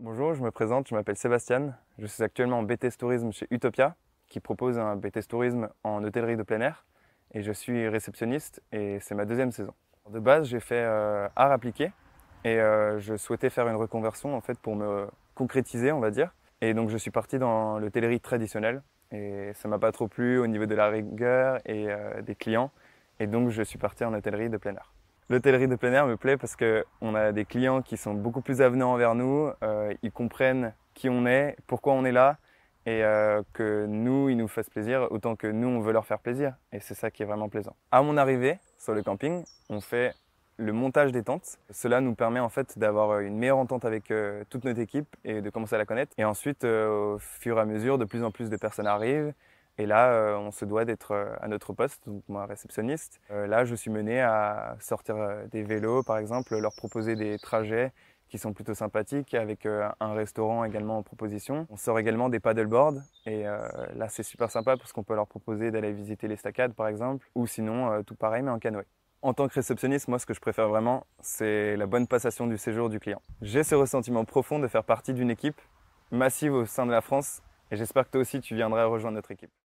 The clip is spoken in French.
Bonjour, je me présente, je m'appelle Sébastien. Je suis actuellement en BTS Tourisme chez Utopia, qui propose un BTS Tourisme en hôtellerie de plein air. Et je suis réceptionniste et c'est ma deuxième saison. De base, j'ai fait euh, art appliqué et euh, je souhaitais faire une reconversion en fait pour me concrétiser, on va dire. Et donc je suis parti dans l'hôtellerie traditionnelle et ça m'a pas trop plu au niveau de la rigueur et euh, des clients. Et donc je suis parti en hôtellerie de plein air. L'hôtellerie de plein air me plaît parce qu'on a des clients qui sont beaucoup plus avenants envers nous, euh, ils comprennent qui on est, pourquoi on est là, et euh, que nous, ils nous fassent plaisir autant que nous, on veut leur faire plaisir. Et c'est ça qui est vraiment plaisant. À mon arrivée sur le camping, on fait le montage des tentes. Cela nous permet en fait d'avoir une meilleure entente avec euh, toute notre équipe et de commencer à la connaître. Et ensuite, au fur et à mesure, de plus en plus de personnes arrivent. Et là, euh, on se doit d'être euh, à notre poste, donc moi, réceptionniste. Euh, là, je suis mené à sortir des vélos, par exemple, leur proposer des trajets qui sont plutôt sympathiques, avec un restaurant également en proposition. On sort également des paddleboards, et là, c'est super sympa parce qu'on peut leur proposer d'aller visiter les staccades, par exemple, ou sinon, tout pareil, mais en canoë. En tant que réceptionniste, moi, ce que je préfère vraiment, c'est la bonne passation du séjour du client. J'ai ce ressentiment profond de faire partie d'une équipe massive au sein de la France, et j'espère que toi aussi, tu viendras rejoindre notre équipe.